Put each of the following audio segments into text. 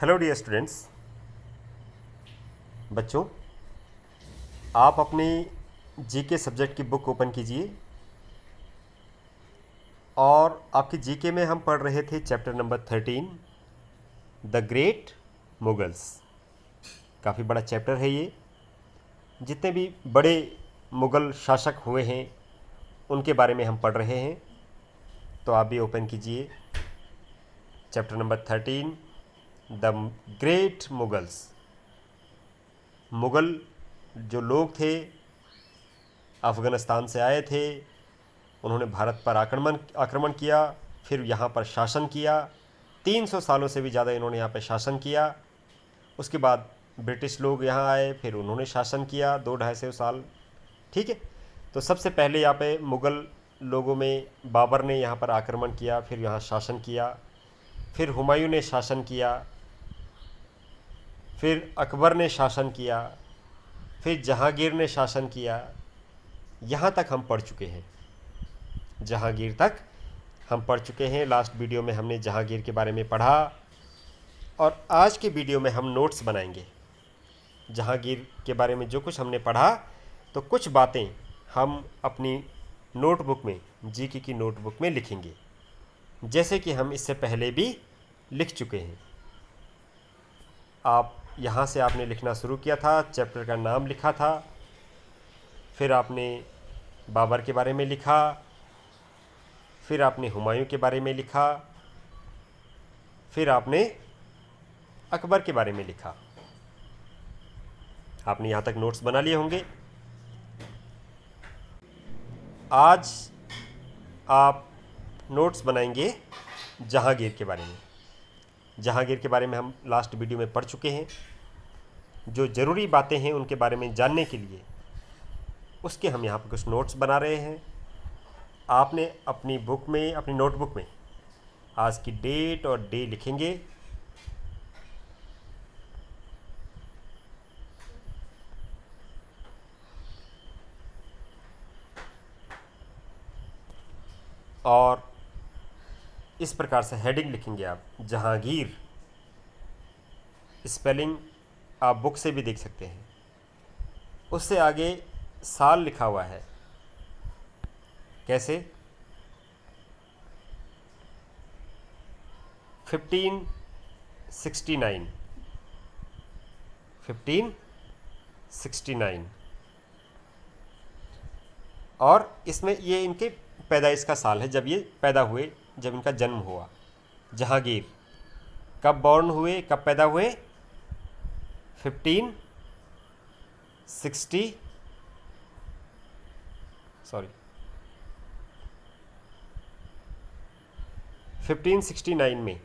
Hello dear students बच्चों आप अपने जीके सब्जेक्ट की बुक ओपन कीजिए और आपकी जीके में हम पढ़ रहे थे chapter number thirteen the great Mughals काफ़ी बड़ा चैप्टर है ये जितने भी बड़े मुग़ल शासक हुए हैं उनके बारे में हम पढ़ रहे हैं तो आप भी ओपन कीजिए chapter number thirteen the great Mughals Mughal जो लोग थे अफ़गानिस्तान से आए थे उन्होंने भारत पर आक्रमण आक्रमण किया फिर यहाँ पर शासन किया 300 सालों से भी ज़्यादा इन्होंने यहाँ पर शासन किया उसके बाद ब्रिटिश लोग यहाँ आए फिर उन्होंने शासन किया दो ढाई सौ साल ठीक है तो सबसे पहले यहाँ पे मुग़ल लोगों में बाबर ने यहाँ पर आक्रमण किया फिर यहाँ शासन किया फिर हुमायूं ने शासन किया फिर अकबर ने शासन किया फिर जहांगीर ने शासन किया यहाँ तक हम पढ़ चुके हैं जहांगीर तक हम पढ़ चुके हैं लास्ट वीडियो में हमने जहांगीर के बारे में पढ़ा और आज के वीडियो में हम नोट्स बनाएंगे जहांगीर के बारे में जो कुछ हमने पढ़ा तो कुछ बातें हम अपनी नोटबुक में जी की नोटबुक में लिखेंगे जैसे कि हम इससे पहले भी लिख चुके हैं आप यहाँ से आपने लिखना शुरू किया था चैप्टर का नाम लिखा था फिर आपने बाबर के बारे में लिखा फिर आपने हुमायूं के बारे में लिखा फिर आपने अकबर के बारे में लिखा आपने यहाँ तक नोट्स बना लिए होंगे आज आप नोट्स बनाएंगे जहांगीर के बारे में जहांगीर के बारे में हम लास्ट वीडियो में पढ़ चुके हैं जो ज़रूरी बातें हैं उनके बारे में जानने के लिए उसके हम यहाँ पर कुछ नोट्स बना रहे हैं आपने अपनी बुक में अपनी नोटबुक में आज की डेट और डे लिखेंगे और इस प्रकार से हेडिंग लिखेंगे आप जहांगीर स्पेलिंग आप बुक से भी देख सकते हैं उससे आगे साल लिखा हुआ है कैसे fifteen sixty nine fifteen sixty nine और इसमें ये इनके पैदाइश का साल है जब ये पैदा हुए जब इनका जन्म हुआ जहांगीर कब बॉर्न हुए कब पैदा हुए fifteen sixty sorry fifteen sixty nine में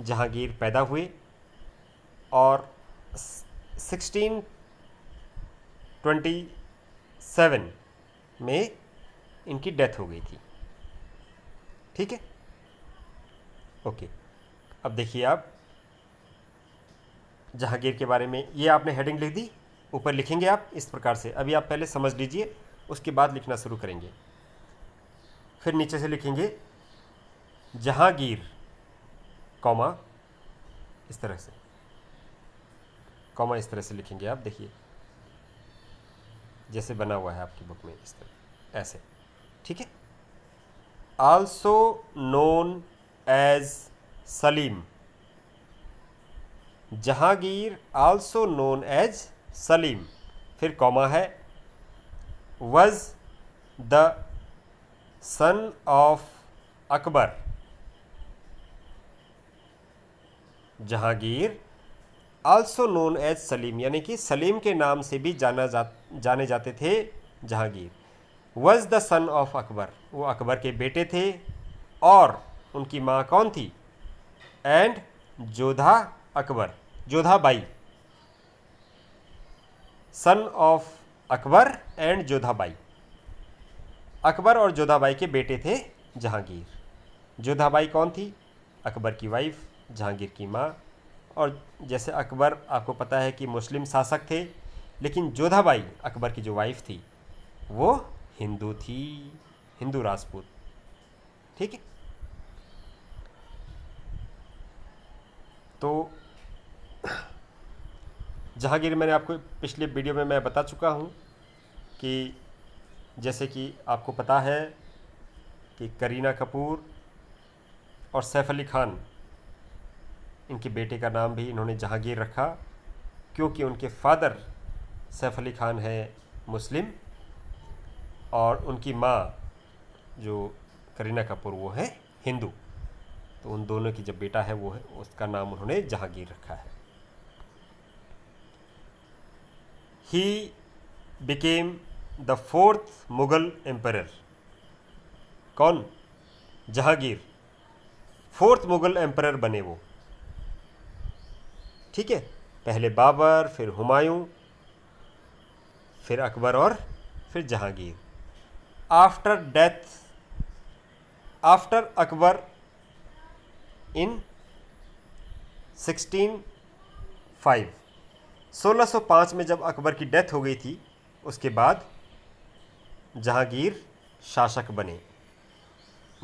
जहांगीर पैदा हुए और सिक्सटीन ट्वेंटी सेवन में इनकी डेथ हो गई थी ठीक है ओके अब देखिए आप जहांगीर के बारे में ये आपने हेडिंग लिख दी ऊपर लिखेंगे आप इस प्रकार से अभी आप पहले समझ लीजिए उसके बाद लिखना शुरू करेंगे फिर नीचे से लिखेंगे जहांगीर कॉमा इस तरह से कॉमा इस तरह से लिखेंगे आप देखिए जैसे बना हुआ है आपकी बुक में इस तरह ऐसे ठीक है also known as Salim. Jahangir also known as Salim फिर कॉमा है was the son of Akbar Jahangir also known as Salim यानी कि सलीम के नाम से भी जाना जा जाने जाते थे Jahangir was the son of Akbar वो अकबर के बेटे थे और उनकी माँ कौन थी and Jodha Akbar Jodha Bai son of Akbar and Jodhabai Akbar और जोधाबाई के बेटे थे जहांगीर जोधाबाई कौन थी अकबर की वाइफ जहांगीर की माँ और जैसे अकबर आपको पता है कि मुस्लिम शासक थे लेकिन जोधाबाई अकबर की जो वाइफ थी वो हिंदू थी हिंदू राजपूत ठीक है तो जहांगीर मैंने आपको पिछले वीडियो में मैं बता चुका हूँ कि जैसे कि आपको पता है कि करीना कपूर और सैफ अली खान इनके बेटे का नाम भी इन्होंने जहांगीर रखा क्योंकि उनके फादर सैफ अली खान है मुस्लिम और उनकी माँ जो करीना कपूर वो है हिंदू तो उन दोनों की जब बेटा है वो है उसका नाम उन्होंने जहांगीर रखा है he became the fourth Mughal emperor कौन जहांगीर फोर्थ मुगल एम्पर बने वो ठीक है पहले बाबर फिर हुमायूं फिर अकबर और फिर Jahangir Akbar in sixteen five सोलह सौ 1605 में जब अकबर की डेथ हो गई थी उसके बाद जहांगीर शासक बने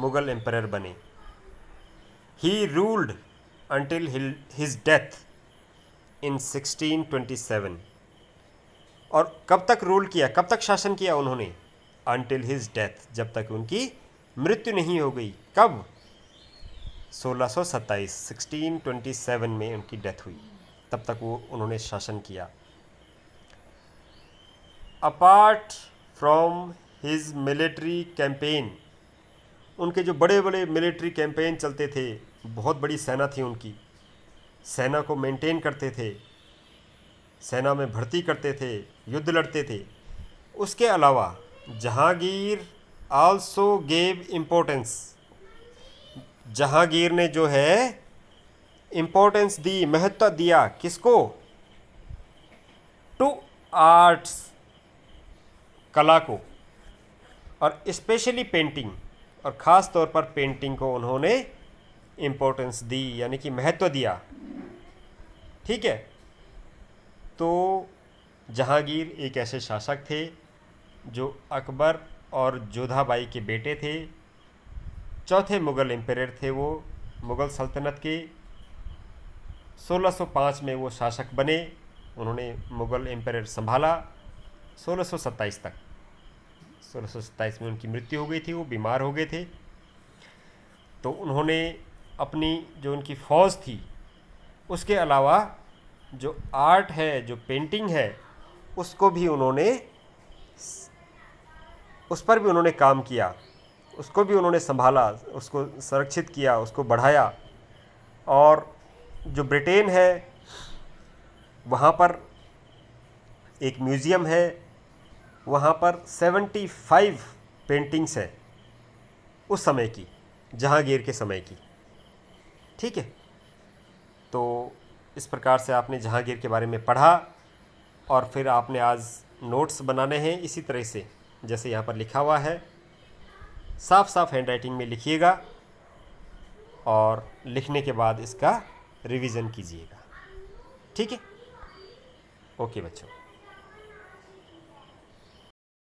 मुग़ल एम्पर बने he ruled death in sixteen twenty 1627 और कब तक रूल किया कब तक शासन किया उन्होंने अनटिल हिज डेथ जब तक उनकी मृत्यु नहीं हो गई कब 1627 1627 में उनकी डेथ हुई तब तक वो उन्होंने शासन किया apart from his military campaign उनके जो बड़े बड़े मिलिट्री कैंपेन चलते थे बहुत बड़ी सेना थी उनकी सेना को मेंटेन करते थे सेना में भर्ती करते थे युद्ध लड़ते थे उसके अलावा Jahangir also gave importance Jahangir ने जो है इम्पोर्टेंस दी महत्व दिया किसको टू आर्ट्स कला को और स्पेशली पेंटिंग और ख़ास तौर पर पेंटिंग को उन्होंने इम्पोर्टेंस दी यानी कि महत्व दिया ठीक है तो जहांगीर एक ऐसे शासक थे जो अकबर और जोधाबाई के बेटे थे चौथे मुग़ल एम्पेयर थे वो मुग़ल सल्तनत के 1605 में वो शासक बने उन्होंने मुग़ल एम्पायर संभाला 1627 तक 1627 में उनकी मृत्यु हो गई थी वो बीमार हो गए थे तो उन्होंने अपनी जो उनकी फ़ौज थी उसके अलावा जो आर्ट है जो पेंटिंग है उसको भी उन्होंने उस पर भी उन्होंने काम किया उसको भी उन्होंने संभाला उसको संरक्षित किया उसको बढ़ाया और जो ब्रिटेन है वहाँ पर एक म्यूज़ियम है वहाँ पर 75 पेंटिंग्स हैं उस समय की जहांगीर के समय की ठीक है तो इस प्रकार से आपने जहांगीर के बारे में पढ़ा और फिर आपने आज नोट्स बनाने हैं इसी तरह से जैसे यहाँ पर लिखा हुआ है साफ साफ हैंड राइटिंग में लिखिएगा और लिखने के बाद इसका रिवीजन कीजिएगा ठीक है ओके बच्चों